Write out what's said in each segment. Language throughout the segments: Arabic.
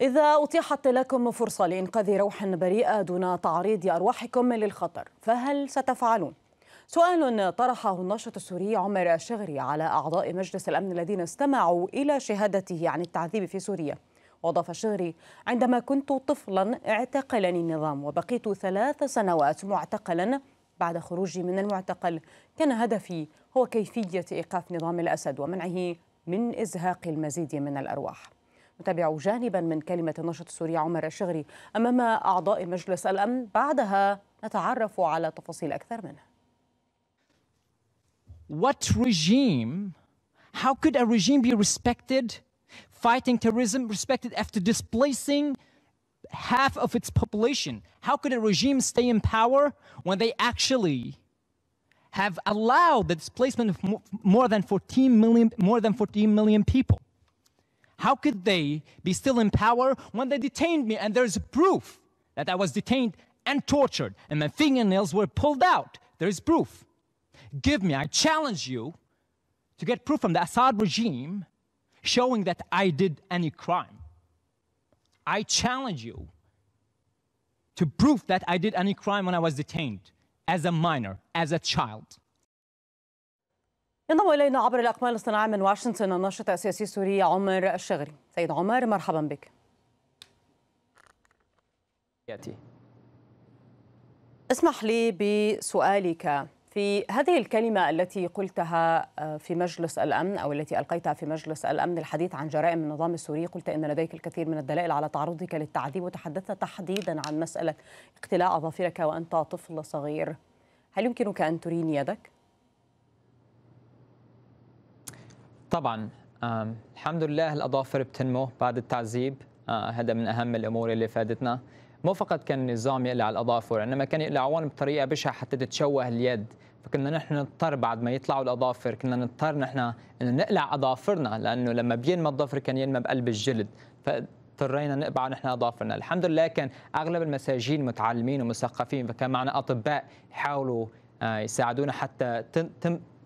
إذا أتيحت لكم فرصة لإنقاذ روح بريئة دون تعريض أرواحكم للخطر فهل ستفعلون؟ سؤال طرحه الناشط السوري عمر الشغري على أعضاء مجلس الأمن الذين استمعوا إلى شهادته عن التعذيب في سوريا وأضاف الشغري عندما كنت طفلا اعتقلني النظام وبقيت ثلاث سنوات معتقلا بعد خروجي من المعتقل كان هدفي هو كيفية إيقاف نظام الأسد ومنعه من إزهاق المزيد من الأرواح نتابع جانبا من كلمة النشط السوري عمر الشغري أمام أعضاء مجلس الأمن بعدها نتعرف على تفاصيل أكثر منه What regime How could a regime be respected, fighting terrorism, respected after displacing half of its population? How could a regime stay in power when they actually have allowed the displacement of more than 14 million, more than 14 million people? How could they be still in power when they detained me? And there's proof that I was detained and tortured, and my fingernails were pulled out. There is proof. Give me, I challenge you to get proof from the Assad regime showing that I did any crime. I challenge you to prove that I did any crime when I was detained as a minor, as a child. ينضم الينا عبر الاقمار الصناعيه من واشنطن الناشط السياسي السوري عمر الشغري. سيد عمر مرحبا بك. ياتي اسمح لي بسؤالك في هذه الكلمة التي قلتها آه، في مجلس الأمن أو التي ألقيتها في مجلس الأمن الحديث عن جرائم النظام السوري قلت إن لديك الكثير من الدلائل على تعرضك للتعذيب وتحدثت تحديدا عن مسألة اقتلاع أظافرك وأنت طفل صغير هل يمكنك أن تريني يدك؟ طبعا الحمد لله الاظافر بتنمو بعد التعذيب آه، هذا من اهم الامور اللي فادتنا مو فقط كان النظام يقلع الاظافر انما كان يقلعون بطريقه بشعه حتى تتشوه اليد فكنا نحن نضطر بعد ما يطلعوا الاظافر كنا نضطر نحن انه نقلع اظافرنا لانه لما بينمى الظفر كان ينمى بقلب الجلد اضطرينا نقبع نحن اظافرنا الحمد لله كان اغلب المساجين متعلمين ومثقفين فكان معنا اطباء يحاولوا آه، يساعدونا حتى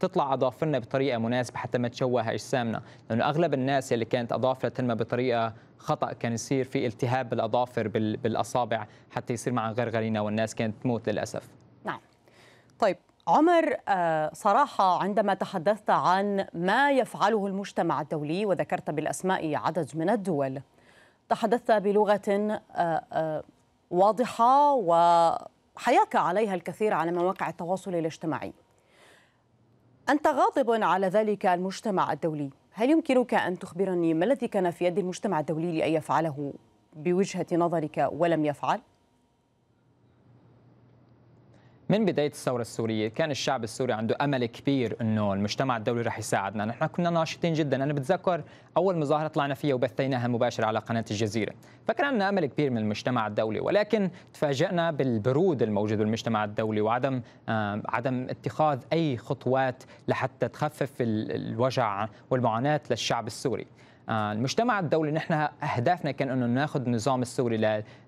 تطلع اظافرنا بطريقه مناسبه حتى ما تشوه اجسامنا لانه اغلب الناس اللي كانت اظافرها تنمى بطريقه خطا كان يصير في التهاب بالاظافر بالاصابع حتى يصير معها غرغرينا والناس كانت تموت للاسف نعم طيب عمر آه، صراحة عندما تحدثت عن ما يفعله المجتمع الدولي وذكرت بالأسماء عدد من الدول تحدثت بلغة آه، آه، واضحة وحياك عليها الكثير على مواقع التواصل الاجتماعي أنت غاضب على ذلك المجتمع الدولي هل يمكنك أن تخبرني ما الذي كان في يد المجتمع الدولي لأن يفعله بوجهة نظرك ولم يفعل؟ من بدايه الثوره السوريه كان الشعب السوري عنده امل كبير انه المجتمع الدولي رح يساعدنا، نحن كنا ناشطين جدا، انا بتذكر اول مظاهره طلعنا فيها وبثيناها مباشره على قناه الجزيره، فكان عندنا امل كبير من المجتمع الدولي ولكن تفاجئنا بالبرود الموجود بالمجتمع الدولي وعدم آه عدم اتخاذ اي خطوات لحتى تخفف الوجع والمعاناه للشعب السوري. آه، المجتمع الدولي نحن اهدافنا كان انه ناخذ النظام السوري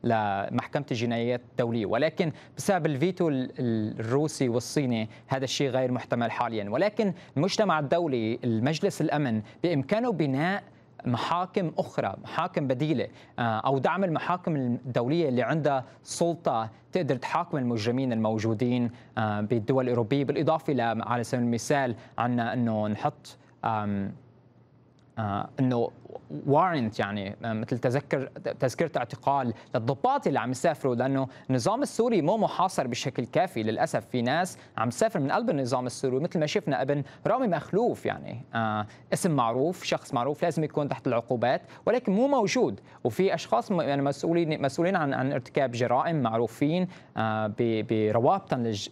لمحكمه الجنايات الدوليه ولكن بسبب الفيتو الروسي والصيني هذا الشيء غير محتمل حاليا ولكن المجتمع الدولي المجلس الامن بامكانه بناء محاكم اخرى محاكم بديله آه، او دعم المحاكم الدوليه اللي عندها سلطه تقدر تحاكم المجرمين الموجودين آه، بالدول الاوروبيه بالاضافه على سبيل المثال عندنا انه نحط آه، انه وارنت يعني آه، مثل تذكر تذكره اعتقال للضباط اللي عم يسافروا لانه النظام السوري مو محاصر بشكل كافي للاسف في ناس عم تسافر من قلب النظام السوري مثل ما شفنا ابن رامي مخلوف يعني آه اسم معروف شخص معروف لازم يكون تحت العقوبات ولكن مو موجود وفي اشخاص يعني مسؤولين مسؤولين عن عن ارتكاب جرائم معروفين آه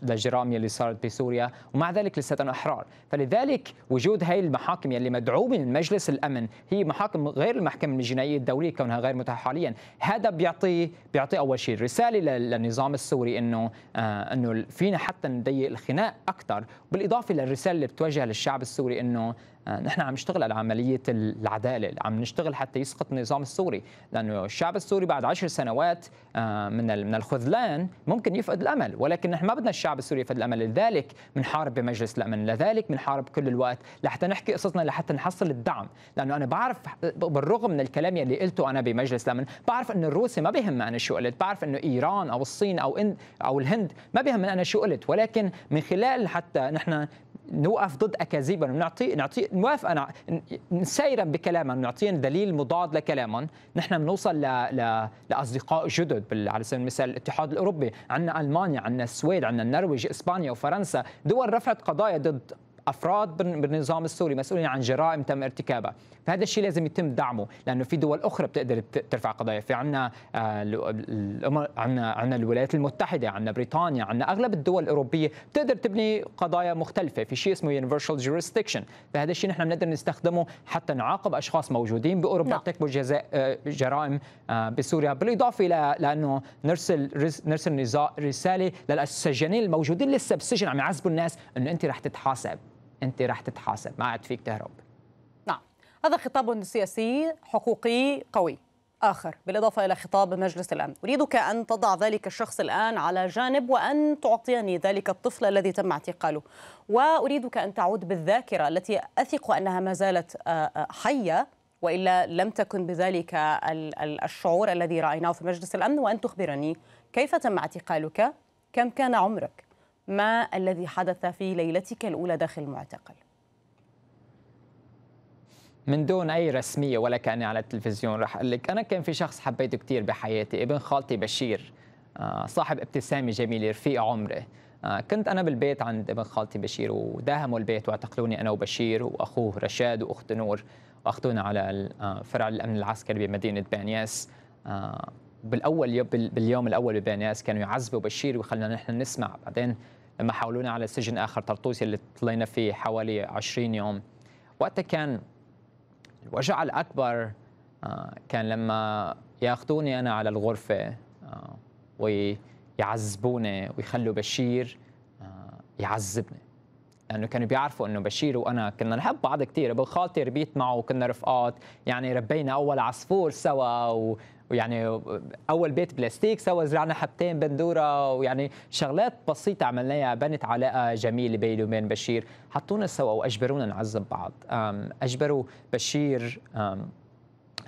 للجرائم اللي صارت بسوريا ومع ذلك لساتهم احرار فلذلك وجود هاي المحاكم يلي مدعومه من المجلس الامن هي محاكم غير المحكمه الجنائيه الدوليه كونها غير متاحه حاليا هذا بيعطي بيعطي اول شيء رساله للنظام السوري انه آه انه فينا حتى نضيق الخناق اكثر بالاضافه للرساله اللي بتوجه للشعب السوري انه آه، نحن عم نشتغل على عملية العدالة عم نشتغل حتى يسقط النظام السوري لأنه الشعب السوري بعد عشر سنوات آه، من من الخذلان ممكن يفقد الأمل ولكن نحن ما بدنا الشعب السوري يفقد الأمل لذلك بنحارب بمجلس الأمن لذلك بنحارب كل الوقت لحتى نحكي قصصنا لحتى نحصل الدعم لأنه أنا بعرف بالرغم من الكلام يلي قلته أنا بمجلس الأمن بعرف أنه الروسي ما بهم أنا شو قلت بعرف أنه إيران أو الصين أو أو الهند ما بهم أنا شو قلت ولكن من خلال حتى نحن نوقف ضد اكاذيبهم نعطي نعطي نوافق سيرا بكلامهم نعطيهم دليل مضاد لكلامهم نحن بنوصل ل... ل... لاصدقاء جدد بال... على سبيل المثال الاتحاد الاوروبي عندنا المانيا عندنا السويد عندنا النرويج اسبانيا وفرنسا دول رفعت قضايا ضد افراد بالنظام السوري مسؤولين عن جرائم تم ارتكابها فهذا الشيء لازم يتم دعمه لانه في دول اخرى بتقدر ترفع قضايا في عنا آه، عنا عنا الولايات المتحده عنا بريطانيا عنا اغلب الدول الاوروبيه بتقدر تبني قضايا مختلفه في شيء اسمه يونيفرسال جوريسدكشن فهذا الشيء نحن بنقدر نستخدمه حتى نعاقب اشخاص موجودين باوروبا نعم. بتكبوا جزاء آه، جرائم آه، بسوريا بالاضافه الى لانه نرسل نرسل رساله للسجانين الموجودين لسه بالسجن عم يعذبوا الناس انه انت رح تتحاسب انت رح تتحاسب ما عاد فيك تهرب هذا خطاب سياسي حقوقي قوي آخر بالإضافة إلى خطاب مجلس الأمن أريدك أن تضع ذلك الشخص الآن على جانب وأن تعطيني ذلك الطفل الذي تم اعتقاله وأريدك أن تعود بالذاكرة التي أثق أنها ما زالت آه، آه، حية وإلا لم تكن بذلك الشعور الذي رأيناه في مجلس الأمن وأن تخبرني كيف تم اعتقالك كم كان عمرك ما الذي حدث في ليلتك الأولى داخل المعتقل من دون اي رسميه ولا كاني على التلفزيون رح اقول لك انا كان في شخص حبيته كثير بحياتي ابن خالتي بشير آه، صاحب ابتسامه جميله رفيق عمري آه، كنت انا بالبيت عند ابن خالتي بشير وداهموا البيت واعتقلوني انا وبشير واخوه رشاد واخت نور واخذونا على آه، فرع الامن العسكري بمدينه بانياس بالاول باليوم الاول ببانياس كانوا يعذبوا بشير وخلنا نحن نسمع بعدين لما حولونا على سجن اخر طرطوسي اللي طلينا فيه حوالي 20 يوم وقتها كان الوجع الأكبر آه، كان لما ياخذوني أنا على الغرفة آه، ويعذبوني ويخلوا بشير آه، يعذبني لانه كانوا بيعرفوا انه بشير وانا كنا نحب بعض كثير ابو خالتي ربيت معه وكنا رفقات يعني ربينا اول عصفور سوا ويعني اول بيت بلاستيك سوا زرعنا حبتين بندوره ويعني شغلات بسيطه عملناها بنت علاقه جميله بيني وبين بشير حطونا سوا واجبرونا نعذب بعض اجبروا بشير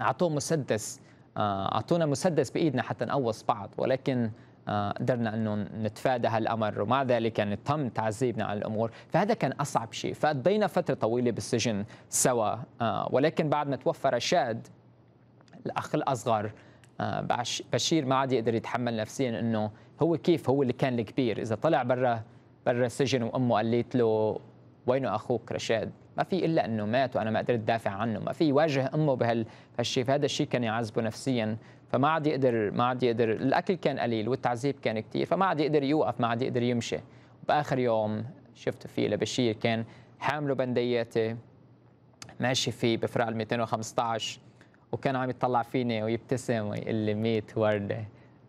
اعطوه مسدس آه، اعطونا مسدس بايدنا حتى نقوص بعض ولكن آه، قدرنا انه نتفادى هالامر ومع ذلك يعني تم تعذيبنا على الامور فهذا كان اصعب شيء فقضينا فتره طويله بالسجن سوا آه، ولكن بعد ما توفى رشاد الاخ الاصغر آه، بشير ما عاد يقدر يتحمل نفسيا انه هو كيف هو اللي كان الكبير اذا طلع برا برا السجن وامه قالت له وينه اخوك رشاد ما في الا انه مات وانا ما قدرت دافع عنه ما في يواجه امه بهالشيء فهذا الشيء كان يعذبه نفسيا فما عاد يقدر ما عاد يقدر الاكل كان قليل والتعذيب كان كثير فما عاد يقدر يوقف ما عاد يقدر يمشي باخر يوم شفت فيه لبشير كان حامله بندياته ماشي فيه بفرع ال 215 وكان عم يطلع فيني ويبتسم ويقول لي ميت ورده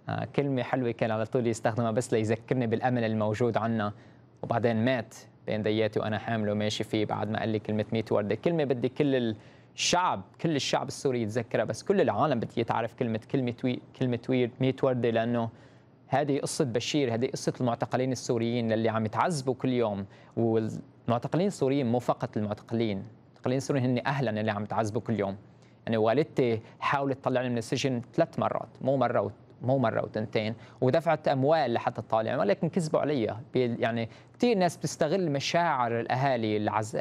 آه، كلمه حلوه كان على طول يستخدمها بس ليذكرني بالامل الموجود عنا وبعدين مات بين دياتي وانا حامله وماشي فيه بعد ما قال لي كلمه ميت ورده كلمه بدي كل الشعب كل الشعب السوري يتذكرها بس كل العالم بدي يتعرف كلمه كلمه وي كلمه وير ميت ورده لانه هذه قصة بشير هذه قصة المعتقلين السوريين اللي عم يتعذبوا كل يوم والمعتقلين السوريين مو فقط المعتقلين المعتقلين السوريين هن أهلا اللي عم يتعذبوا كل يوم يعني والدتي حاولت تطلعني من السجن ثلاث مرات مو مرة مو مرة وتنتين ودفعت أموال لحتى تطالعني ولكن كذبوا علي يعني كثير ناس بتستغل مشاعر الأهالي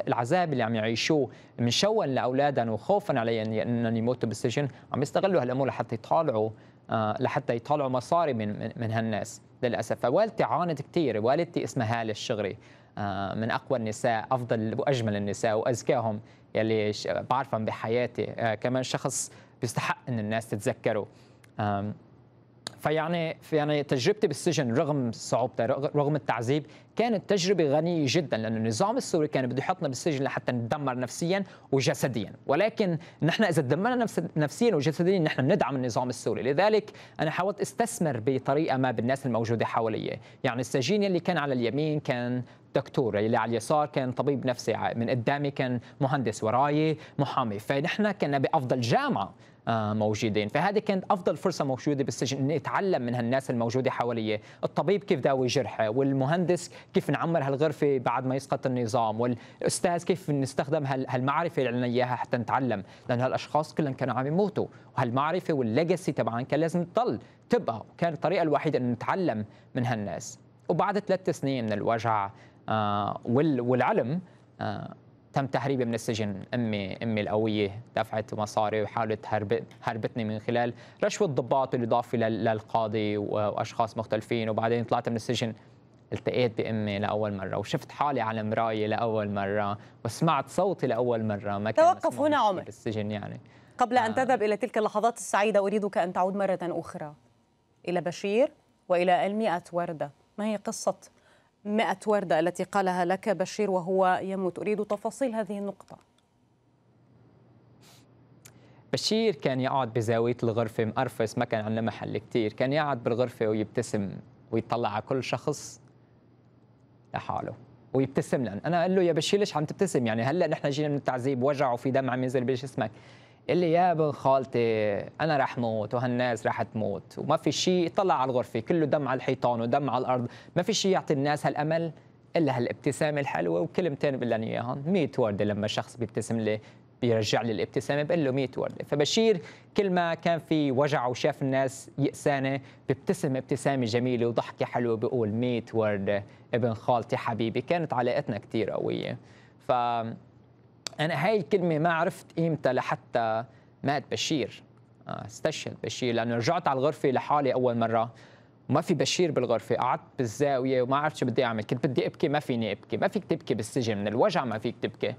العذاب اللي عم يعيشوه مشوا لأولادهم وخوفا علي أنهم يموتوا بالسجن عم يستغلوا هالأمور لحتى يطالعوا آه، لحتى يطالعوا مصاري من من, من هالناس للاسف فوالدتي عانت كثير والدتي اسمها هاله الشغري آه، من اقوى النساء افضل واجمل النساء وازكاهم يلي بعرفهم بحياتي آه، كمان شخص بيستحق ان الناس تتذكره فيعني في يعني تجربتي بالسجن رغم صعوبته رغم التعذيب كانت تجربه غنيه جدا لانه النظام السوري كان بده يحطنا بالسجن لحتى نتدمر نفسيا وجسديا ولكن نحن اذا تدمرنا نفسيا وجسديا نحن بندعم النظام السوري لذلك انا حاولت استثمر بطريقه ما بالناس الموجوده حوالي يعني السجين اللي كان على اليمين كان دكتور اللي على اليسار كان طبيب نفسي من قدامي كان مهندس وراي محامي فنحن كنا بافضل جامعه آه، موجودين فهذه كانت افضل فرصه موجوده بالسجن اني اتعلم من هالناس الموجوده حواليه الطبيب كيف داوي جرحه والمهندس كيف نعمر هالغرفه بعد ما يسقط النظام والاستاذ كيف نستخدم هالمعرفه اللي عنا اياها حتى نتعلم لان هالاشخاص كلهم كانوا عم يموتوا وهالمعرفه والليجاسي تبعهم كان لازم تضل تبقى وكان الطريقه الوحيده انه نتعلم من هالناس وبعد ثلاث سنين من الوجع آه، والعلم آه، تم تهريبي من السجن امي امي القويه دفعت مصاري وحاولت هربتني من خلال رشوه ضباط بالاضافه للقاضي واشخاص مختلفين وبعدين طلعت من السجن التقيت بامي لاول مره وشفت حالي على مرايه لاول مره وسمعت صوتي لاول مره ما كان توقف هنا عمر السجن يعني قبل ان آه. تذهب الى تلك اللحظات السعيده اريدك ان تعود مره اخرى الى بشير والى المئة ورده ما هي قصه مئة وردة التي قالها لك بشير وهو يموت أريد تفاصيل هذه النقطة بشير كان يقعد بزاوية الغرفة مقرفس ما كان عندنا محل كتير كان يقعد بالغرفة ويبتسم ويطلع على كل شخص لحاله ويبتسم لنا انا قال له يا بشير ليش عم تبتسم يعني هلا نحن جينا من التعذيب وجع وفي دم عم ينزل بجسمك قال لي يا ابن خالتي انا رح موت وهالناس رح تموت وما في شيء طلع على الغرفه كله دم على الحيطان ودم على الارض ما في شيء يعطي الناس هالامل الا هالابتسامه الحلوه وكلمتين بقول لهم اياهم 100 ورده لما شخص بيبتسم لي بيرجع لي الابتسامه بقول له 100 ورده فبشير كل ما كان في وجع وشاف الناس يئسانه بيبتسم ابتسامه جميله وضحكه حلوه بيقول 100 ورده ابن خالتي حبيبي كانت علاقتنا كثير قويه ف انا هاي الكلمه ما عرفت قيمتها لحتى مات بشير آه، استشهد بشير لانه رجعت على الغرفه لحالي اول مره ما في بشير بالغرفه قعدت بالزاويه وما عرفت شو بدي اعمل كنت بدي ابكي ما فيني ابكي ما فيك تبكي بالسجن من الوجع ما فيك تبكي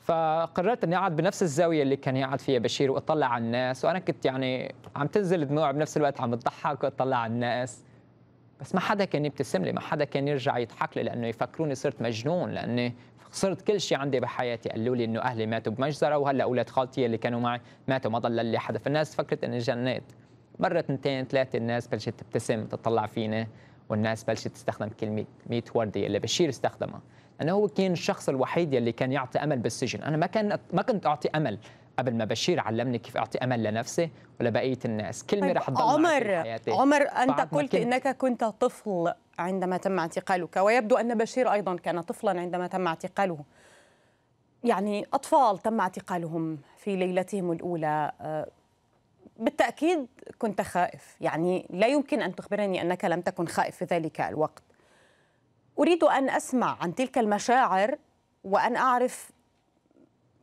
فقررت اني اقعد بنفس الزاويه اللي كان يقعد فيها بشير واطلع على الناس وانا كنت يعني عم تنزل دموع بنفس الوقت عم بضحك واطلع على الناس بس ما حدا كان يبتسم لي ما حدا كان يرجع يضحك لي لانه يفكروني صرت مجنون لاني خسرت كل شيء عندي بحياتي قالوا لي انه اهلي ماتوا بمجزره وهلا اولاد خالتي اللي كانوا معي ماتوا ما ضل لي حدا فالناس فكرت اني جنيت مرة اثنتين ثلاثة الناس بلشت تبتسم تطلع فينا والناس بلشت تستخدم كلمة ميت وردي اللي بشير استخدمها لأنه هو كان الشخص الوحيد يلي كان يعطي أمل بالسجن أنا ما كان ما كنت أعطي أمل قبل ما بشير علمني كيف اعطي امل لنفسي ولبقيه الناس كلمه طيب، رح تضل عمر حياتي. عمر انت قلت كنت... انك كنت طفل عندما تم اعتقالك ويبدو ان بشير ايضا كان طفلا عندما تم اعتقاله يعني اطفال تم اعتقالهم في ليلتهم الاولى آه، بالتاكيد كنت خائف يعني لا يمكن ان تخبرني انك لم تكن خائف في ذلك الوقت اريد ان اسمع عن تلك المشاعر وان اعرف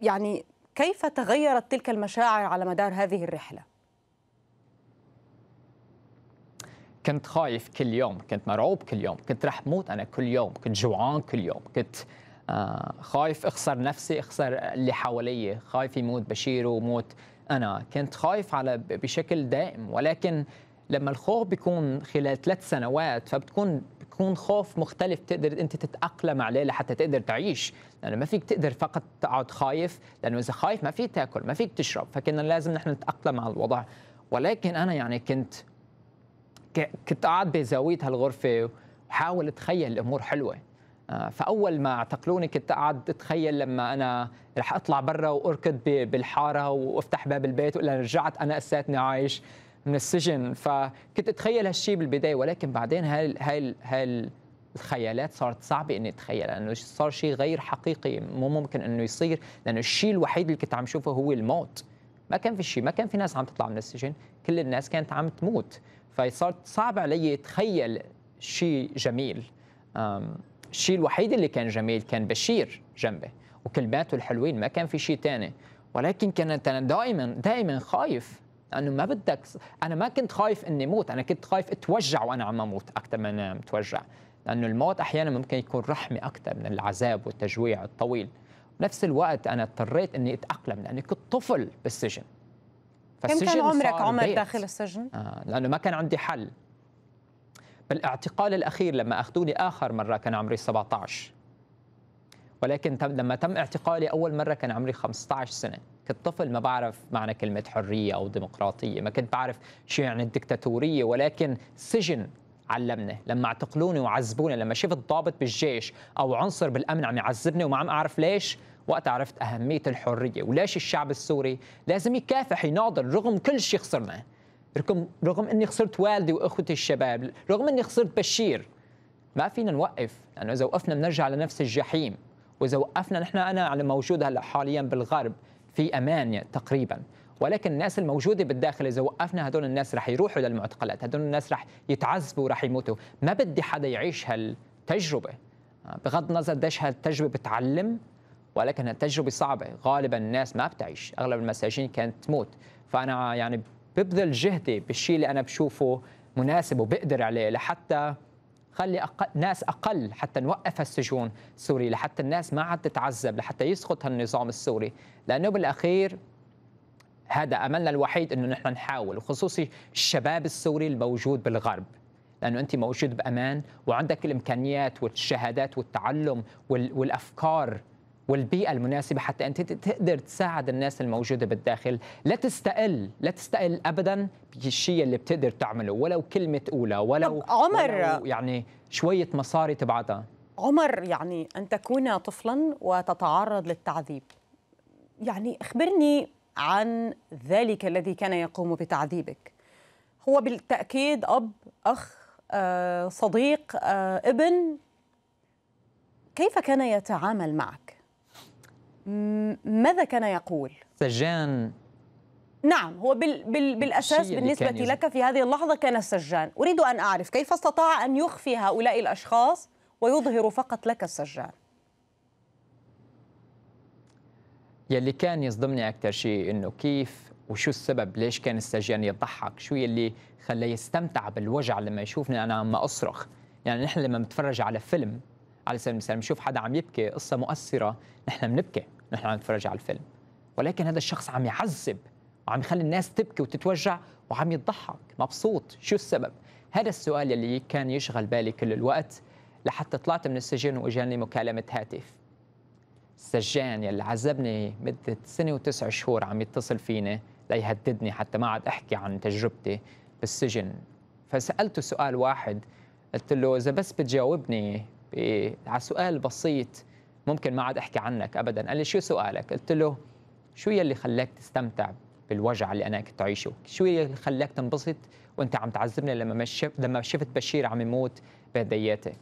يعني كيف تغيرت تلك المشاعر على مدار هذه الرحله كنت خايف كل يوم كنت مرعوب كل يوم كنت رح موت انا كل يوم كنت جوعان كل يوم كنت آه، خايف اخسر نفسي اخسر اللي حوالي خايف يموت بشير وموت انا كنت خايف على بشكل دائم ولكن لما الخوف بيكون خلال ثلاث سنوات فبتكون بيكون خوف مختلف تقدر انت تتاقلم عليه لحتى تقدر تعيش لانه ما فيك تقدر فقط تقعد خايف لانه اذا خايف ما فيك تاكل ما فيك تشرب فكنا لازم نحن نتاقلم على الوضع ولكن انا يعني كنت كنت قاعد بزاويه هالغرفه وحاول اتخيل الامور حلوه آه، فاول ما اعتقلوني كنت قاعد اتخيل لما انا رح اطلع برا واركض بالحاره وافتح باب البيت ولا رجعت انا اساتني عايش من السجن فكنت اتخيل هالشيء بالبدايه ولكن بعدين هال هال هال الخيالات صارت صعبة إني أتخيل لأنه صار شيء غير حقيقي مو ممكن إنه يصير لأنه الشيء الوحيد اللي كنت عم شوفه هو الموت ما كان في شيء ما كان في ناس عم تطلع من السجن كل الناس كانت عم تموت فصارت صعب علي أتخيل شيء جميل الشيء الوحيد اللي كان جميل كان بشير جنبه وكلماته الحلوين ما كان في شيء ثاني ولكن كانت أنا دائما دائما خايف لانه ما بدك انا ما كنت خايف اني موت انا كنت خايف اتوجع وانا عم اموت اكثر من اتوجع لانه الموت احيانا ممكن يكون رحمه اكثر من العذاب والتجويع الطويل بنفس الوقت انا اضطريت اني اتاقلم لاني كنت طفل بالسجن فالسجن كم كان عمرك عمر داخل السجن؟ آه لانه ما كان عندي حل بالاعتقال الاخير لما اخذوني اخر مره كان عمري 17 ولكن تم لما تم اعتقالي اول مره كان عمري 15 سنه كنت طفل ما بعرف معنى كلمة حرية أو ديمقراطية ما كنت بعرف شو يعني الدكتاتورية ولكن سجن علمنا لما اعتقلوني وعذبوني لما شفت ضابط بالجيش أو عنصر بالأمن عم يعذبني وما عم أعرف ليش وقت عرفت أهمية الحرية وليش الشعب السوري لازم يكافح يناضل رغم كل شيء خسرناه رغم رغم اني خسرت والدي واخوتي الشباب، رغم اني خسرت بشير ما فينا نوقف لانه اذا وقفنا بنرجع لنفس الجحيم، واذا وقفنا نحن انا على موجود هلا حاليا بالغرب في امان تقريبا ولكن الناس الموجوده بالداخل اذا وقفنا هدول الناس رح يروحوا للمعتقلات هدول الناس رح يتعذبوا رح يموتوا ما بدي حدا يعيش هالتجربه آه، بغض النظر قديش هالتجربه بتعلم ولكن التجربه صعبه غالبا الناس ما بتعيش اغلب المساجين كانت تموت فانا يعني ببذل جهدي بالشيء اللي انا بشوفه مناسب وبقدر عليه لحتى خلي أقل ناس أقل حتى نوقف السجون السوري لحتى الناس ما عاد تتعذب لحتى يسقط هالنظام السوري لأنه بالأخير هذا أملنا الوحيد أنه نحن نحاول وخصوصي الشباب السوري الموجود بالغرب لانه انت موجود بامان وعندك الامكانيات والشهادات والتعلم والافكار والبيئة المناسبة حتى أنت تقدر تساعد الناس الموجودة بالداخل لا تستقل لا تستقل أبدا بالشيء اللي بتقدر تعمله ولو كلمة أولى ولو, عمر ولو يعني شوية مصاري تبعتها عمر يعني أن تكون طفلا وتتعرض للتعذيب يعني أخبرني عن ذلك الذي كان يقوم بتعذيبك هو بالتأكيد أب أخ آه، صديق آه، ابن كيف كان يتعامل معك؟ ماذا كان يقول؟ سجان نعم هو بال بال بالاساس بالنسبه لك في هذه اللحظه كان السجان، اريد ان اعرف كيف استطاع ان يخفي هؤلاء الاشخاص ويظهر فقط لك السجان؟ يلي كان يصدمني اكثر شيء انه كيف وشو السبب ليش كان السجان يضحك؟ شو يلي خلاه يستمتع بالوجع لما يشوفني انا عم اصرخ؟ يعني نحن لما بنتفرج على فيلم على سبيل المثال بنشوف حدا عم يبكي قصه مؤثره نحن بنبكي نحن عم نتفرج على الفيلم ولكن هذا الشخص عم يعذب وعم يخلي الناس تبكي وتتوجع وعم يضحك مبسوط شو السبب هذا السؤال يلي كان يشغل بالي كل الوقت لحتى طلعت من السجن واجاني مكالمه هاتف السجان يلي عذبني مدة سنة وتسع شهور عم يتصل فيني ليهددني حتى ما عاد أحكي عن تجربتي بالسجن فسألته سؤال واحد قلت له إذا بس بتجاوبني على سؤال بسيط ممكن ما عاد احكي عنك ابدا قال لي شو سؤالك قلت له شو يلي خلاك تستمتع بالوجع اللي انا كنت اعيشه شو يلي خلاك تنبسط وانت عم تعذبني لما مشف... لما شفت بشير عم يموت بهدياتي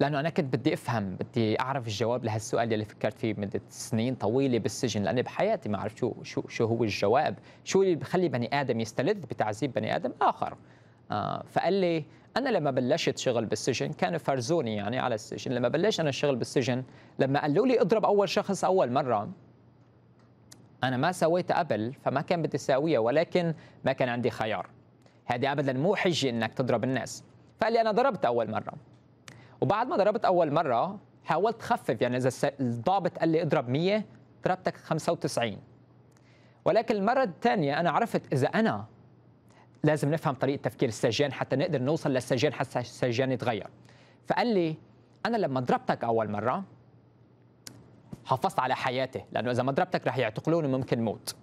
لانه انا كنت بدي افهم بدي اعرف الجواب لهالسؤال اللي فكرت فيه مده سنين طويله بالسجن لاني بحياتي ما عرفت شو شو شو هو الجواب شو اللي بخلي بني ادم يستلذ بتعذيب بني ادم اخر آه، فقال لي انا لما بلشت شغل بالسجن كان فرزوني يعني على السجن لما بلشت انا الشغل بالسجن لما قالوا لي اضرب اول شخص اول مره انا ما سويت قبل فما كان بدي اساويها ولكن ما كان عندي خيار هذه ابدا مو حجه انك تضرب الناس فقال لي انا ضربت اول مره وبعد ما ضربت اول مره حاولت خفف يعني اذا الضابط قال لي اضرب 100 ضربتك 95 ولكن المره الثانيه انا عرفت اذا انا لازم نفهم طريقه تفكير السجان حتى نقدر نوصل للسجان حتى السجان يتغير فقال لي انا لما ضربتك اول مره حافظت على حياتي لانه اذا ما ضربتك رح يعتقلوني ممكن موت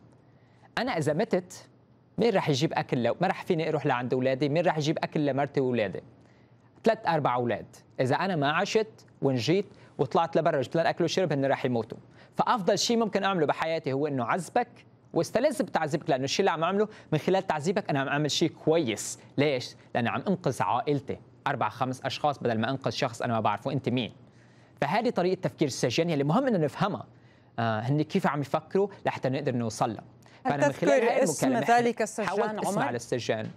انا اذا متت مين رح يجيب اكل لو ما رح فيني اروح لعند اولادي مين رح يجيب اكل لمرتي واولادي ثلاث اربع اولاد اذا انا ما عشت ونجيت وطلعت لبرا جبت لهم اكل وشرب هن رح يموتوا فافضل شيء ممكن اعمله بحياتي هو انه عذبك واستلذ بتعذيبك لانه الشيء اللي عم اعمله من خلال تعذيبك انا عم اعمل شيء كويس ليش لانه عم انقذ عائلتي اربع خمس اشخاص بدل ما انقذ شخص انا ما بعرفه انت مين فهذه طريقه تفكير السجين اللي مهم انه نفهمها آه هن كيف عم يفكروا لحتى نقدر نوصل لها فانا من خلال اسم ذلك السجان حاولت اسمع للسجان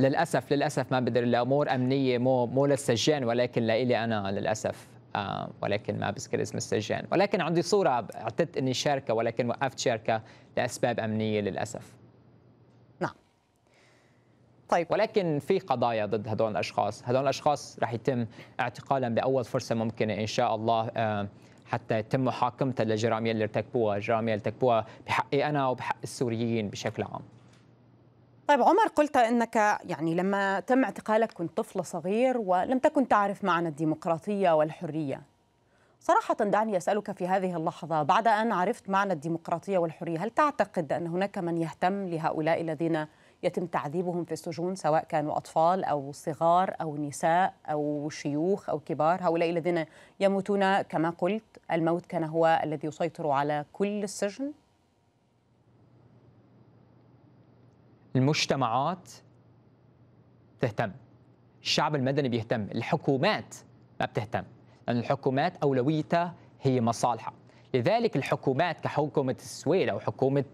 للاسف للاسف ما بقدر الامور امنيه مو مو للسجان ولكن لإلي انا للاسف آه، ولكن ما بذكر اسم السجان ولكن عندي صورة اعتدت أني شاركة ولكن وقفت شاركة لأسباب أمنية للأسف نعم طيب ولكن في قضايا ضد هدول الأشخاص هدول الأشخاص رح يتم اعتقالهم بأول فرصة ممكنة إن شاء الله آه، حتى يتم محاكمتها للجرائم اللي ارتكبوها الجرائم اللي ارتكبوها بحقي أنا وبحق السوريين بشكل عام طيب عمر قلت انك يعني لما تم اعتقالك كنت طفل صغير ولم تكن تعرف معنى الديمقراطيه والحريه. صراحه دعني اسالك في هذه اللحظه بعد ان عرفت معنى الديمقراطيه والحريه، هل تعتقد ان هناك من يهتم لهؤلاء الذين يتم تعذيبهم في السجون سواء كانوا اطفال او صغار او نساء او شيوخ او كبار، هؤلاء الذين يموتون كما قلت الموت كان هو الذي يسيطر على كل السجن؟ المجتمعات تهتم الشعب المدني بيهتم الحكومات ما بتهتم لأن الحكومات أولويتها هي مصالحها لذلك الحكومات كحكومة السويد أو حكومة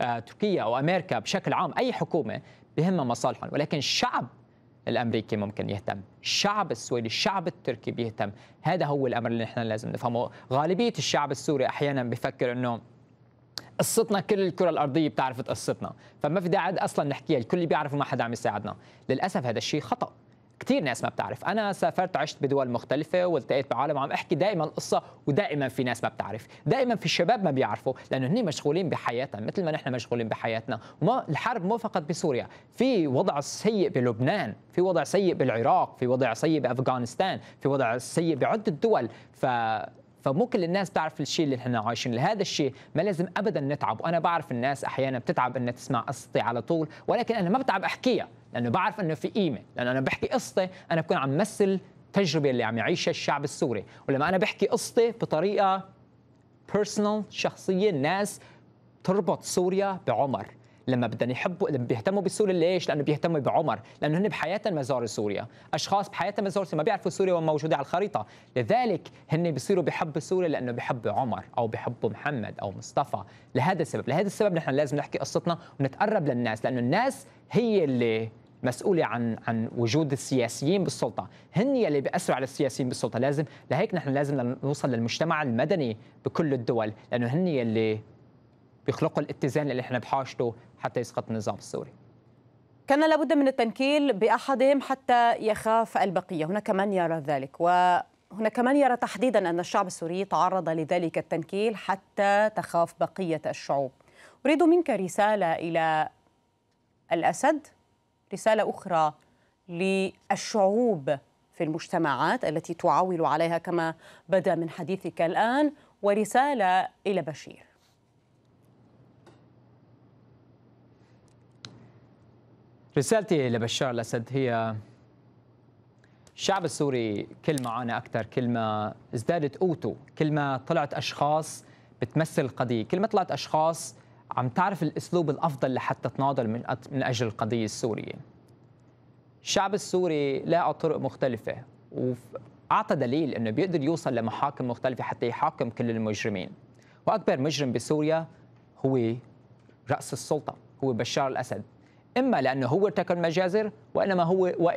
آه، تركيا أو أمريكا بشكل عام أي حكومة بهم مصالحهم ولكن الشعب الامريكي ممكن يهتم، الشعب السويدي، الشعب التركي بيهتم، هذا هو الامر اللي نحن لازم نفهمه، غالبيه الشعب السوري احيانا بفكر انه قصتنا كل الكرة الأرضية بتعرف قصتنا فما في داعي أصلا نحكيها الكل بيعرف وما حدا عم يساعدنا للأسف هذا الشيء خطأ كثير ناس ما بتعرف انا سافرت عشت بدول مختلفه والتقيت بعالم عم احكي دائما القصه ودائما في ناس ما بتعرف دائما في الشباب ما بيعرفوا لانه هن مشغولين بحياتنا مثل ما نحن مشغولين بحياتنا وما الحرب مو فقط بسوريا في وضع سيء بلبنان في وضع سيء بالعراق في وضع سيء بافغانستان في وضع سيء بعده دول ف فمو كل الناس بتعرف الشيء اللي احنا عايشين لهذا الشيء ما لازم ابدا نتعب وانا بعرف الناس احيانا بتتعب انها تسمع قصتي على طول ولكن انا ما بتعب احكيها لانه بعرف انه في قيمه لانه انا بحكي قصتي انا بكون عم مثل التجربه اللي عم يعيشها الشعب السوري ولما انا بحكي قصتي بطريقه بيرسونال شخصيه الناس تربط سوريا بعمر لما بدهم يحبوا بيهتموا بسوريا ليش؟ لانه بيهتموا بعمر، لانه هن بحياتهم ما زاروا سوريا، اشخاص بحياتهم ما زاروا ما بيعرفوا سوريا وين موجوده على الخريطه، لذلك هن بيصيروا بحبوا سوريا لانه بحبوا عمر او بحبوا محمد او مصطفى، لهذا السبب، لهذا السبب نحن لازم نحكي قصتنا ونتقرب للناس لانه الناس هي اللي مسؤولة عن عن وجود السياسيين بالسلطة، هن يلي بيأثروا على السياسيين بالسلطة، لازم لهيك نحن لازم نوصل للمجتمع المدني بكل الدول، لأنه هن يلي بيخلقوا الاتزان اللي احنا بحاجته حتى يسقط النظام السوري كان لابد من التنكيل باحدهم حتى يخاف البقيه هناك من يرى ذلك و هناك من يرى تحديدا ان الشعب السوري تعرض لذلك التنكيل حتى تخاف بقيه الشعوب. اريد منك رساله الى الاسد، رساله اخرى للشعوب في المجتمعات التي تعول عليها كما بدا من حديثك الان، ورساله الى بشير. رسالتي لبشار الأسد هي الشعب السوري كل ما عانى أكثر كل ما ازدادت قوته كل ما طلعت أشخاص بتمثل القضية كل ما طلعت أشخاص عم تعرف الأسلوب الأفضل لحتى تناضل من, من أجل القضية السورية الشعب السوري لاقى طرق مختلفة وأعطى دليل أنه بيقدر يوصل لمحاكم مختلفة حتى يحاكم كل المجرمين وأكبر مجرم بسوريا هو رأس السلطة هو بشار الأسد إما لأنه هو ارتكب المجازر وإنما هو و...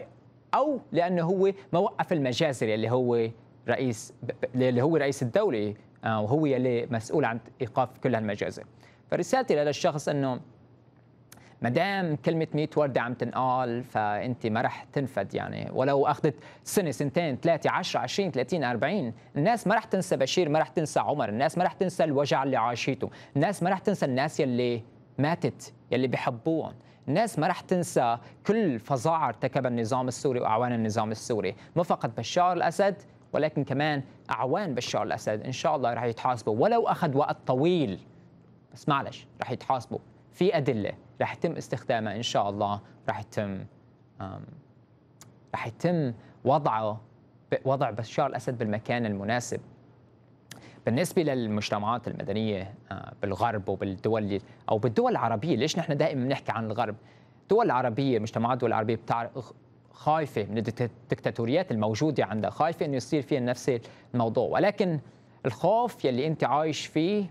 أو لأنه هو ما وقف المجازر اللي هو رئيس اللي هو رئيس الدولة آه، وهو يلي مسؤول عن إيقاف كل هالمجازر فرسالتي للشخص أنه ما دام كلمة 100 وردة عم تنقال فأنت ما رح تنفد يعني ولو أخذت سنة سنتين ثلاثة 10 20 30 40 الناس ما رح تنسى بشير ما رح تنسى عمر الناس ما رح تنسى الوجع اللي عاشيته الناس ما رح تنسى الناس يلي ماتت يلي بحبوهم الناس ما راح تنسى كل فظاعة ارتكبها النظام السوري وأعوان النظام السوري مو فقط بشار الأسد ولكن كمان أعوان بشار الأسد إن شاء الله راح يتحاسبوا ولو أخذ وقت طويل بس معلش راح يتحاسبوا في أدلة راح يتم استخدامها إن شاء الله راح يتم راح يتم وضعه وضع بشار الأسد بالمكان المناسب بالنسبه للمجتمعات المدنيه آه، بالغرب وبالدول او بالدول العربيه ليش نحن دائما بنحكي عن الغرب الدول العربيه مجتمعات الدول العربيه بتعرف خايفه من الدكتاتوريات الموجوده عندها خايفه انه يصير فيها نفس الموضوع ولكن الخوف يلي انت عايش فيه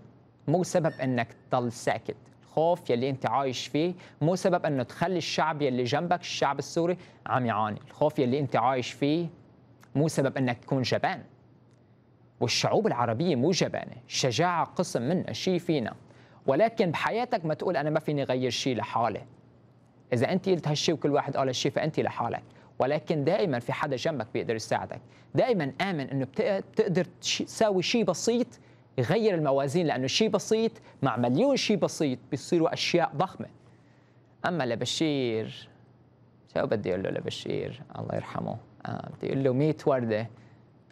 مو سبب انك تضل ساكت الخوف يلي انت عايش فيه مو سبب انه تخلي الشعب يلي جنبك الشعب السوري عم يعاني الخوف يلي انت عايش فيه مو سبب انك تكون جبان والشعوب العربية مو جبانة الشجاعة قسم منا شيء فينا ولكن بحياتك ما تقول أنا ما فيني غير شيء لحالي إذا أنت قلت هالشيء وكل واحد قال هالشيء فأنت لحالك ولكن دائما في حدا جنبك بيقدر يساعدك دائما آمن أنه بتقدر تساوي شيء بسيط يغير الموازين لأنه شيء بسيط مع مليون شيء بسيط بيصيروا أشياء ضخمة أما لبشير شو بدي أقول له لبشير الله يرحمه آه بدي أقول له 100 وردة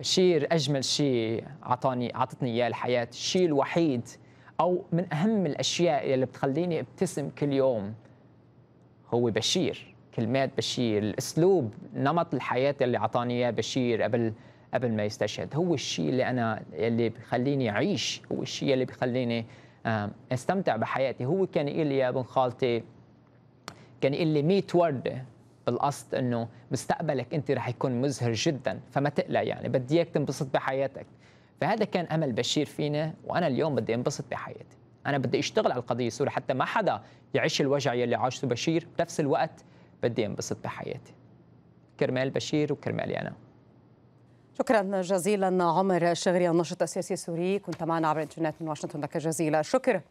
بشير اجمل شيء اعطاني عطتني اياه الحياه الشيء الوحيد او من اهم الاشياء اللي بتخليني ابتسم كل يوم هو بشير كلمات بشير الاسلوب نمط الحياه اللي اعطاني اياه بشير قبل قبل ما يستشهد هو الشيء اللي انا اللي بخليني اعيش هو الشيء اللي بخليني استمتع بحياتي هو كان يقول لي يا ابن خالتي كان يقول لي 100 ورده بالقصد انه مستقبلك انت رح يكون مزهر جدا فما تقلق يعني بدي اياك تنبسط بحياتك فهذا كان امل بشير فينا وانا اليوم بدي انبسط بحياتي انا بدي اشتغل على القضيه السوريه حتى ما حدا يعيش الوجع يلي عاشته بشير بنفس الوقت بدي انبسط بحياتي كرمال بشير وكرمالي انا شكرا جزيلا عمر الشغري الناشط السياسي السوري كنت معنا عبر الانترنت من واشنطن لك جزيلا شكرا